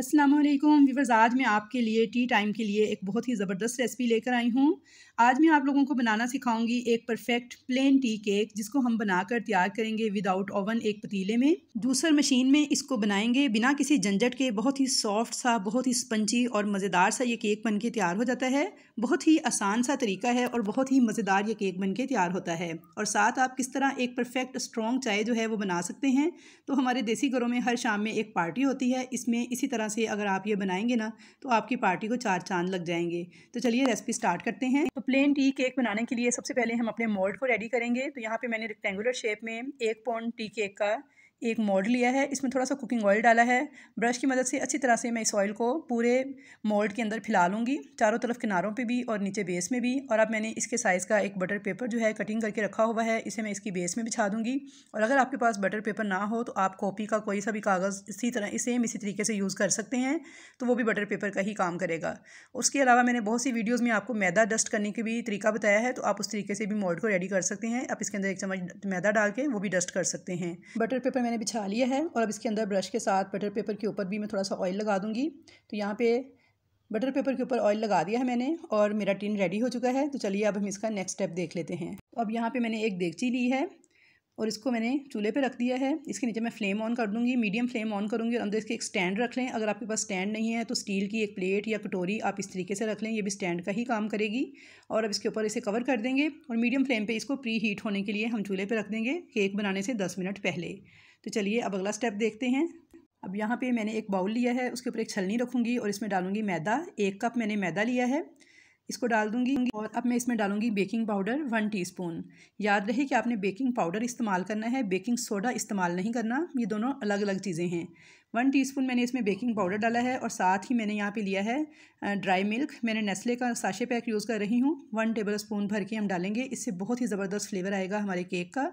अस्सलाम वालेकुम आज मैं आपके लिए टी टाइम के लिए एक बहुत ही ज़बरदस्त रेसिपी लेकर आई हूँ आज मैं आप लोगों को बनाना सिखाऊंगी एक परफेक्ट प्लेन टी केक जिसको हम बनाकर तैयार करेंगे विदाउट ओवन एक पतीले में जूसर मशीन में इसको बनाएंगे बिना किसी झंझट के बहुत ही सॉफ्ट सा बहुत ही स्पंजी और मज़ेदार सा ये केक बन के तैयार हो जाता है बहुत ही आसान सा तरीका है और बहुत ही मज़ेदार ये केक बन के तैयार होता है और साथ आप किस तरह एक परफेक्ट स्ट्रॉन्ग चाय जो है वो बना सकते हैं तो हमारे देसी घरों में हर शाम में एक पार्टी होती है इसमें इसी तरह तरह से अगर आप ये बनाएंगे ना तो आपकी पार्टी को चार चांद लग जाएंगे तो चलिए रेसिपी स्टार्ट करते हैं तो प्लेन टी केक बनाने के लिए सबसे पहले हम अपने मोल्ड को रेडी करेंगे तो यहाँ पर मैंने रेक्टेंगुलर शेप में एक पौंड टी केक का एक मोल्ड लिया है इसमें थोड़ा सा कुकिंग ऑयल डाला है ब्रश की मदद से अच्छी तरह से मैं इस ऑयल को पूरे मोल्ड के अंदर फैला लूँगी चारों तरफ किनारों पे भी और नीचे बेस में भी और अब मैंने इसके साइज़ का एक बटर पेपर जो है कटिंग करके रखा हुआ है इसे मैं इसकी बेस में बिछा दूँगी और अगर आपके पास बटर पेपर ना हो तो आप कॉपी का कोई सा भी कागज़ इसी तरह सेम इसी तरीके से यूज़ कर सकते हैं तो वो भी बटर पेपर का ही काम करेगा उसके अलावा मैंने बहुत सी वीडियोज़ में आपको मैदा डस्ट करने का भी तरीका बताया है तो आप उस तरीके से भी मोल्ड को रेडी कर सकते हैं आप इसके अंदर एक चम्मच मैदा डाल के वो भी डस्ट कर सकते हैं बटर पेपर मैंने मैंने बिछा लिया है और अब इसके अंदर ब्रश के साथ बटर पेपर के ऊपर भी मैं थोड़ा सा ऑयल लगा दूँगी तो यहाँ पे बटर पेपर के ऊपर ऑयल लगा दिया है मैंने और मेरा टिन रेडी हो चुका है तो चलिए अब हम इसका नेक्स्ट स्टेप देख लेते हैं तो अब यहाँ पे मैंने एक देगची ली है और इसको मैंने चूल्हे पे रख दिया है इसके नीचे मैं फ्लेम ऑन कर दूंगी मीडियम फ्लेम ऑन करूंगी और अंदर इसके एक स्टैंड रख लें अगर आपके पास स्टैंड नहीं है तो स्टील की एक प्लेट या कटोरी आप इस तरीके से रख लें ये भी स्टैंड का ही काम करेगी और अब इसके ऊपर इसे कवर कर देंगे और मीडियम फ्लेम पर इसको प्री हीट होने के लिए हम चूल्हे पर रख देंगे केक बनाने से दस मिनट पहले तो चलिए अब अगला स्टेप देखते हैं अब यहाँ पे मैंने एक बाउल लिया है उसके ऊपर एक छलनी रखूँगी और इसमें डालूँगी मैदा एक कप मैंने मैदा लिया है इसको डाल दूंगी और अब मैं इसमें डालूंगी बेकिंग पाउडर वन टीस्पून याद रहे कि आपने बेकिंग पाउडर इस्तेमाल करना है बेकिंग सोडा इस्तेमाल नहीं करना ये दोनों अलग अलग चीज़ें हैं वन टीस्पून मैंने इसमें बेकिंग पाउडर डाला है और साथ ही मैंने यहाँ पे लिया है ड्राई मिल्क मैंने नेस्ले का साशे पैक यूज़ कर रही हूँ वन टेबल स्पून भर के हम डालेंगे इससे बहुत ही ज़बरदस्त फ्लेवर आएगा हमारे केक का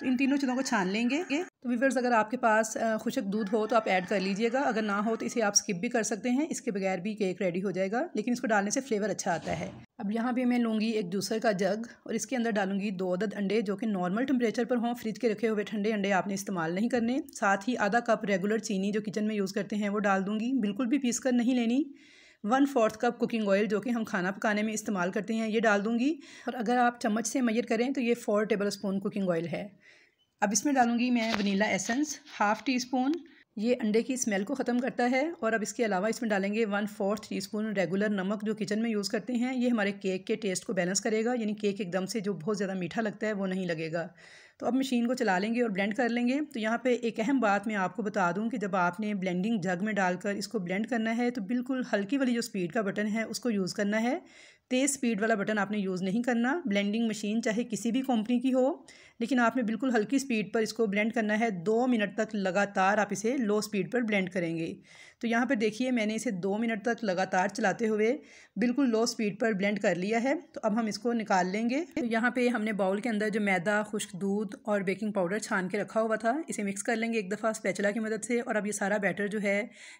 तो इन तीनों चीज़ों को छान लेंगे तो वीवर्स अगर आपके पास खुशक दूध हो तो आप ऐड कर लीजिएगा अगर ना हो तो इसे आप स्किप भी कर सकते हैं इसके बगैर भी केक रेडी हो जाएगा लेकिन इसको डालने से फ्लेवर अच्छा आता है अब यहाँ पे मैं लूँगी एक जूसर का जग और इसके अंदर डालूंगी दो अदद अंडे जो कि नॉर्मल टेम्परेचर पर हों फ्रिज के रखे हुए ठंडे अंडे आपने इस्तेमाल नहीं करने साथ ही आधा कप रेगुलर चीनी जो किचन में यूज़ करते हैं वो डाल दूँगी बिल्कुल भी पीस कर नहीं लेनी one fourth cup cooking oil जो कि हम खाना पकाने में इस्तेमाल करते हैं ये डाल दूँगी और अगर आप चम्मच से मैयर करें तो ये four tablespoon cooking oil है अब इसमें डालूंगी मैं vanilla essence half teaspoon ये अंडे की स्मेल को ख़त्म करता है और अब इसके अलावा इसमें डालेंगे one fourth teaspoon regular नमक जो किचन में यूज़ करते हैं ये हमारे केक के टेस्ट को बैलेंस करेगा यानी केक एकदम से जो बहुत ज़्यादा मीठा लगता है वो नहीं लगेगा तो अब मशीन को चला लेंगे और ब्लेंड कर लेंगे तो यहाँ पे एक अहम बात मैं आपको बता दूँ कि जब आपने ब्लेंडिंग जग में डालकर इसको ब्लेंड करना है तो बिल्कुल हल्की वाली जो स्पीड का बटन है उसको यूज़ करना है तेज़ स्पीड वाला बटन आपने यूज़ नहीं करना ब्लेंडिंग मशीन चाहे किसी भी कंपनी की हो लेकिन आपने बिल्कुल हल्की स्पीड पर इसको ब्लेंड करना है दो मिनट तक लगातार आप इसे लो स्पीड पर ब्लेंड करेंगे तो यहाँ पर देखिए मैंने इसे दो मिनट तक लगातार चलाते हुए बिल्कुल लो स्पीड पर ब्लेंड कर लिया है तो अब हम इसको निकाल लेंगे तो यहाँ पर हमने बाउल के अंदर जो मैदा खुश्क दूध और बेकिंग पाउडर छान के रखा हुआ था इसे मिक्स कर लेंगे एक दफ़ा स्पैचला की मदद से और अब ये सारा बैटर जो है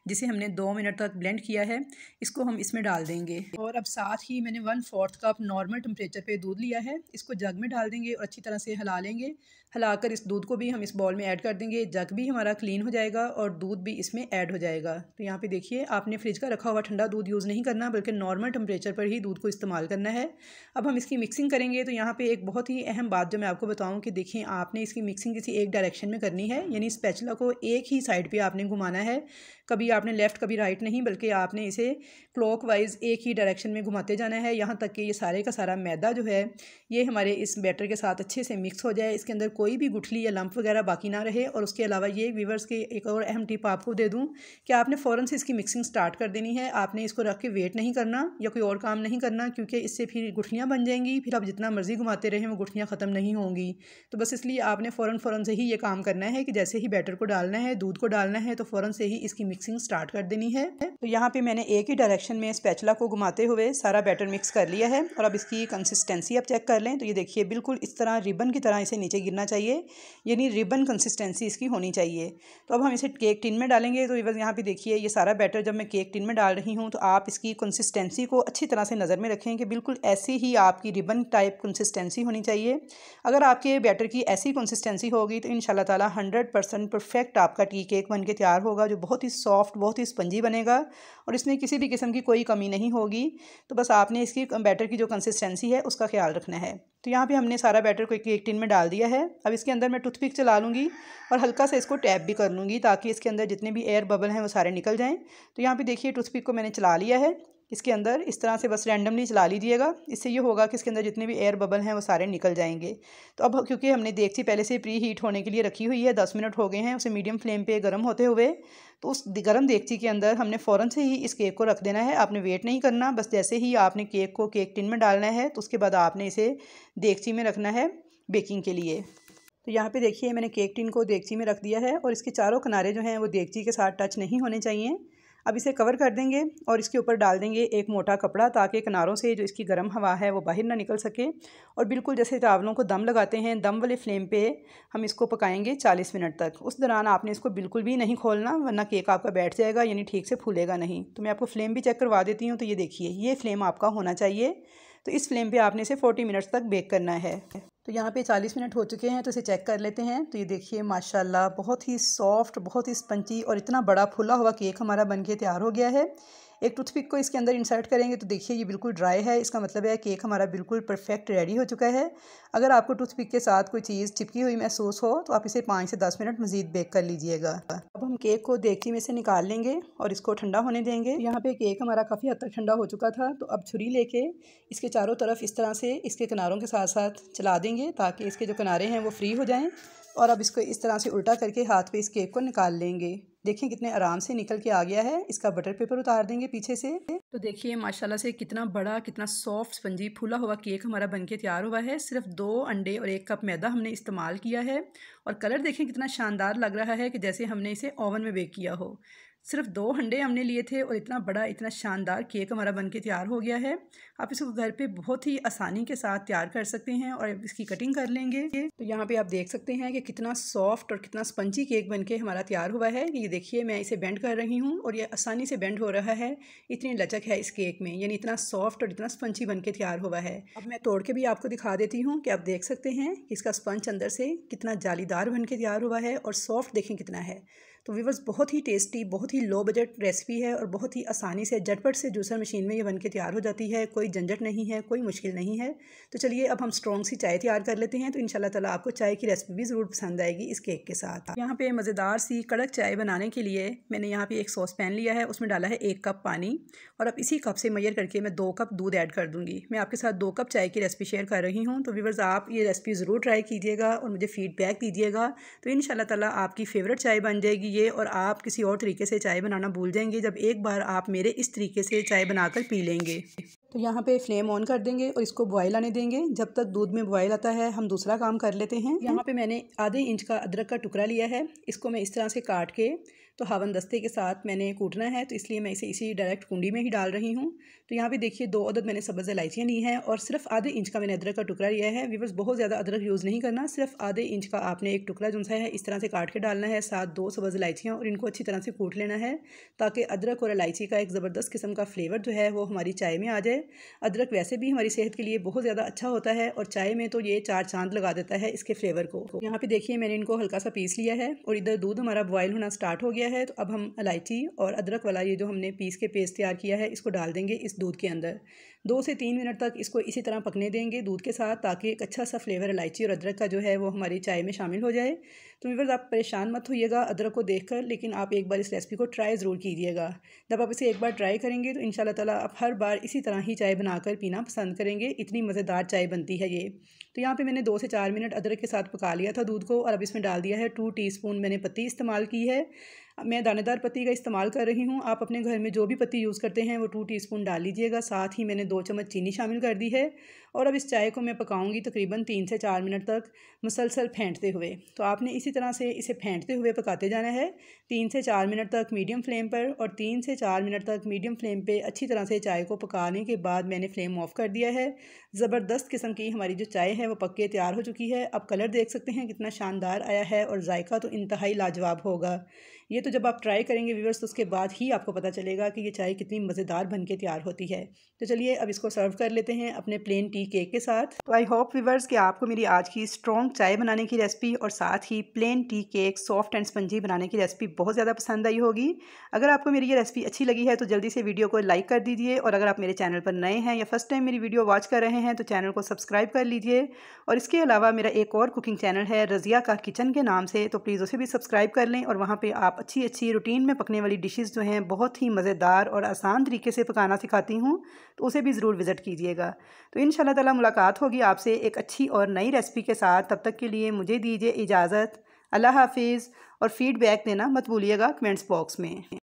जिसे हमने दो मिनट तक ब्लेंड किया है इसको हम इसमें डाल देंगे और अब साथ ही मैंने मैंने one fourth cup normal temperature पे दूध लिया है इसको जग में डाल देंगे और अच्छी तरह से हला लेंगे हलाकर इस दूध को भी हम इस बॉल में ऐड कर देंगे जग भी हमारा क्लीन हो जाएगा और दूध भी इसमें ऐड हो जाएगा तो यहाँ पे देखिए आपने फ्रिज का रखा हुआ ठंडा दूध यूज़ नहीं करना बल्कि नॉर्मल टेम्परेचर पर ही दूध को इस्तेमाल करना है अब हम इसकी मिक्सिंग करेंगे तो यहाँ पर एक बहुत ही अहम बात जो मैं आपको बताऊँ कि देखिए आपने इसकी मिक्सिंग किसी एक डायरेक्शन में करनी है यानी स्पैचला को एक ही साइड पर आपने घुमाना है कभी आपने लेफ़्ट कभी राइट नहीं बल्कि आपने इसे क्लॉक एक ही डायरेक्शन में घुमाते जाना है है यहाँ तक कि ये सारे का सारा मैदा जो है ये हमारे इस बैटर के साथ अच्छे से मिक्स हो जाए इसके अंदर कोई भी गुठली या लंप वगैरह बाकी ना रहे और उसके अलावा ये वीवर्स के एक और अहम टिप आपको दे दूँ कि आपने फ़ौर से इसकी मिक्सिंग स्टार्ट कर देनी है आपने इसको रख के वेट नहीं करना या कोई और काम नहीं करना क्योंकि इससे फिर गुठलियाँ बन जाएंगी फिर आप जितना मर्ज़ी घुमाते रहें वो गुठलियाँ ख़त्म नहीं होंगी तो बस इसलिए आपने फ़ौर फ़ौर से ही ये काम करना है कि जैसे ही बैटर को डालना है दूध को डालना है तो फ़ौर से ही इसकी मिक्सिंग स्टार्ट कर देनी है तो यहाँ पर मैंने एक ही डायरेक्शन में स्पैचला को घुमाते हुए सारा बैटर मिक्स कर लिया है और अब इसकी कंसिस्टेंसी आप चेक कर लें तो ये देखिए बिल्कुल इस तरह रिबन की तरह इसे नीचे गिरना चाहिए यानी रिबन कंसिस्टेंसी इसकी होनी चाहिए तो अब हम इसे केक टिन में डालेंगे तो बस यहाँ पे देखिए ये सारा बैटर जब मैं केक टिन में डाल रही हूँ तो आप इसकी कंसिस्टेंसी को अच्छी तरह से नज़र में रखें कि बिल्कुल ऐसी ही आपकी रिबन टाइप कंसिस्टेंसी होनी चाहिए अगर आपके बैटर की ऐसी कंसिस्टेंसी होगी तो इन तला हंड्रेड परसेंट परफेक्ट आपका टी केक बन के तैयार होगा जो बहुत ही सॉफ्ट बहुत ही स्पंजी बनेगा और इसमें किसी भी किस्म की कोई कमी नहीं होगी तो बस आपने हमने इसकी बैटर की जो कंसिस्टेंसी है उसका ख्याल रखना है तो यहाँ पे हमने सारा बैटर को एक एक टिन में डाल दिया है अब इसके अंदर मैं टूथपिक चला लूँगी और हल्का सा इसको टैप भी कर लूँगी ताकि इसके अंदर जितने भी एयर बबल हैं वो सारे निकल जाएँ तो यहाँ पे देखिए टूथपिक को मैंने चला लिया है इसके अंदर इस तरह से बस रैंडमली चला लीजिएगा इससे ये होगा कि इसके अंदर जितने भी एयर बबल हैं वो सारे निकल जाएंगे तो अब क्योंकि हमने देखती पहले से प्री हीट होने के लिए रखी हुई है दस मिनट हो गए हैं उसे मीडियम फ्लेम पे गर्म होते हुए तो उस गर्म देखती के अंदर हमने फ़ौरन से ही इस केक को रख देना है आपने वेट नहीं करना बस जैसे ही आपने केक को केक टिन में डालना है तो उसके बाद आपने इसे देखती में रखना है बेकिंग के लिए तो यहाँ पे देखिए मैंने केक टिन को देखची में रख दिया है और इसके चारों किनारे जो हैं वो देखची के साथ टच नहीं होने चाहिए अब इसे कवर कर देंगे और इसके ऊपर डाल देंगे एक मोटा कपड़ा ताकि किनारों से जो इसकी गर्म हवा है वो बाहर ना निकल सके और बिल्कुल जैसे चावलों को दम लगाते हैं दम वाले फ्लेम पे हम इसको पकाएंगे 40 मिनट तक उस दौरान आपने इसको बिल्कुल भी नहीं खोलना वरना केक आपका बैठ जाएगा यानी ठीक से फूलेगा नहीं तो मैं आपको फ्लेम भी चेक करवा देती हूँ तो ये देखिए ये फ्लेम आपका होना चाहिए तो इस फ्लेम पर आपने इसे फोर्टी मिनट्स तक बेक करना है तो यहाँ पे 40 मिनट हो चुके हैं तो इसे चेक कर लेते हैं तो ये देखिए माशाल्लाह बहुत ही सॉफ्ट बहुत ही स्पंची और इतना बड़ा फुला हुआ केक हमारा बन के तैयार हो गया है एक टूथपिक को इसके अंदर इंसर्ट करेंगे तो देखिए ये बिल्कुल ड्राई है इसका मतलब है केक हमारा बिल्कुल परफेक्ट रेडी हो चुका है अगर आपको टूथपिक के साथ कोई चीज़ चिपकी हुई महसूस हो तो आप इसे पाँच से दस मिनट मज़ीद बेक कर लीजिएगा अब हम केक को देखी में से निकाल लेंगे और इसको ठंडा होने देंगे यहाँ पर केक हमारा काफ़ी हद तक ठंडा हो चुका था तो अब छुरी ले इसके चारों तरफ इस तरह से इसके किनारों के साथ साथ चला देंगे ताकि इसके जो किनारे हैं वो फ्री हो जाएँ और अब इसको इस तरह से उल्टा करके हाथ पे इस केक को निकाल लेंगे देखिए कितने आराम से निकल के आ गया है इसका बटर पेपर उतार देंगे पीछे से तो देखिए माशाल्लाह से कितना बड़ा कितना सॉफ्ट स्पंजी फूला हुआ केक हमारा बनके तैयार हुआ है सिर्फ दो अंडे और एक कप मैदा हमने इस्तेमाल किया है और कलर देखें कितना शानदार लग रहा है कि जैसे हमने इसे ओवन में बेक किया हो सिर्फ दो हंडे हमने लिए थे और इतना बड़ा इतना शानदार केक हमारा बन के तैयार हो गया है आप इसको घर पे बहुत ही आसानी के साथ तैयार कर सकते हैं और इसकी कटिंग कर लेंगे तो यहाँ पे आप देख सकते हैं कि कितना सॉफ्ट और कितना स्पंजी केक बन के हमारा तैयार हुआ है ये देखिए मैं इसे बेंड कर रही हूँ और ये आसानी से बेंड हो रहा है इतनी लचक है इस केक में यानी इतना सॉफ्ट और इतना स्पंजी बन के तैयार हुआ है अब मैं तोड़ के भी आपको दिखा देती हूँ कि आप देख सकते हैं कि इसका स्पंज अंदर से कितना जालीदार बन के तैयार हुआ है और सॉफ्ट देखें कितना है तो वीवर्स बहुत ही टेस्टी बहुत ही लो बजट रेसिपी है और बहुत ही आसानी से झटपट से जूसर मशीन में ये बन के तैयार हो जाती है कोई झंझट नहीं है कोई मुश्किल नहीं है तो चलिए अब हम स्ट्रॉन्ग सी चाय तैयार कर लेते हैं तो इन ताला आपको चाय की रेसिपी भी ज़रूर पसंद आएगी इस केक के साथ यहाँ पे मज़ेदार सी कड़क चाय बनाने के लिए मैंने यहाँ पर एक सॉस पैन लिया है उसमें डाला है एक कप पानी और अब इसी कप से मैयर करके मैं दो कप दूध ऐड कर दूँगी मैं आपके साथ दो कप चाय की रेसिपी शेयर कर रही हूँ तो वीवर्स आप ये रेसिपी ज़रूर ट्राई कीजिएगा और मुझे फीडबैक दीजिएगा तो इन ताला आपकी फेवरेट चाय बन जाएगी लिए और आप किसी और तरीके से चाय बनाना भूल जाएंगे जब एक बार आप मेरे इस तरीके से चाय बनाकर पी लेंगे तो यहाँ पे फ्लेम ऑन कर देंगे और इसको बॉयल आने देंगे जब तक दूध में बॉयल आता है हम दूसरा काम कर लेते हैं यहाँ पे मैंने आधे इंच का अदरक का टुकड़ा लिया है इसको मैं इस तरह से काट के तो हावन दस्ते के साथ मैंने कूटना है तो इसलिए मैं इसे इसी डायरेक्ट कुंडी में ही डाल रही हूँ तो यहाँ पे देखिए दो अदद मैंने सब्ज़ इलायचियाँ ली हैं और सिर्फ आधे इंच का मैंने अदरक का टुकड़ा लिया है वीवर्स बहुत ज़्यादा अदरक यूज़ नहीं करना सिर्फ आधे इंच का आपने एक टुकड़ा जो है इस तरह से काट के डालना है साथ दो सब्ज़ इलायचियाँ और इनको अच्छी तरह से कूट लेना है ताकि अदरक और इलायची का एक ज़बरदस्त किस्म का फ्लेवर जो है वो हमारी चाय में आ जाए अदरक वैसे भी हमारी सेहत के लिए बहुत ज़्यादा अच्छा होता है और चाय में तो ये चार चांद लगा देता है इसके फ्लेवर को तो यहाँ पे देखिए मैंने इनको हल्का सा पीस लिया है और इधर दूध हमारा बॉयल होना स्टार्ट हो गया है तो अब हम इलायची और अदरक वाला ये जो हमने पीस के पेस्ट तैयार किया है इसको डाल देंगे इस दूध के अंदर दो से तीन मिनट तक इसको इसी तरह पकने देंगे दूध के साथ ताकि एक अच्छा सा फ्लेवर इलायची और अदरक का जो है वो हमारी चाय में शामिल हो जाए तो वीवर्स आप परेशान मत होइएगा अदरक को देख कर लेकिन आप एक बार इस रेसिपी को ट्राई ज़रूर कीजिएगा जब आप इसे एक बार ट्राई करेंगे तो इन ताला आप हर बार इसी तरह ही चाय बनाकर पीना पसंद करेंगे इतनी मज़ेदार चाय बनती है ये तो यहाँ पर मैंने दो से चार मिनट अदरक के साथ पका लिया था दूध को और अब इसमें डाल दिया है टू टी मैंने पत्ती इस्तेमाल की है मैं दानेदार पत्ती का इस्तेमाल कर रही हूँ आप अपने घर में जो भी पत्ती यूज़ करते हैं वो टू टीस्पून डाल लीजिएगा साथ ही मैंने दो चम्मच चीनी शामिल कर दी है और अब इस चाय को मैं पकाऊंगी तकरीबन तीन से चार मिनट तक मुसलसल फेंटते हुए तो आपने इसी तरह से इसे फेंटते हुए पकाते जाना है तीन से चार मिनट तक मीडियम फ्लेम पर और तीन से चार मिनट तक मीडियम फ्लेम पर अच्छी तरह से चाय को पकाने के बाद मैंने फ्लेम ऑफ कर दिया है ज़बरदस्त किस्म की हमारी जो चाय है वो पक के तैयार हो चुकी है अब कलर देख सकते हैं कितना शानदार आया है और जायका तो इंतहाई लाजवाब होगा ये तो जब आप ट्राई करेंगे व्यूवर्स तो उसके बाद ही आपको पता चलेगा कि ये चाय कितनी मज़ेदार बन के तैयार होती है तो चलिए अब इसको सर्व कर लेते हैं अपने प्लेन टी टी केक के साथ तो आई होप व्यूवर्स कि आपको मेरी आज की स्ट्रॉन्ग चाय बनाने की रेसिपी और साथ ही plain tea cake soft and spongy बनाने की रेसिपी बहुत ज़्यादा पसंद आई होगी अगर आपको मेरी ये रेसिपी अच्छी लगी है तो जल्दी से वीडियो को लाइक कर दीजिए और अगर आप मेरे चैनल पर नए हैं या फर्स्ट टाइम मेरी वीडियो वॉच कर रहे हैं तो चैनल को सब्सक्राइब कर लीजिए और इसके अलावा मेरा एक और कुकिंग चैनल है रज़िया का किचन के नाम से तो प्लीज़ उसे भी सब्सक्राइब कर लें और वहाँ पर आप अच्छी अच्छी रूटीन में पकने वाली डिशेज़ जो हैं बहुत ही मज़ेदार और आसान तरीके से पकाना सिखाती हूँ तो उसे भी ज़रूर विज़िट कीजिएगा तो इन अल्लाह ताला मुलाकात होगी आपसे एक अच्छी और नई रेसिपी के साथ तब तक के लिए मुझे दीजिए इजाज़त अल्लाह हाफिज़ और फीडबैक देना मत भूलिएगा कमेंट्स बॉक्स में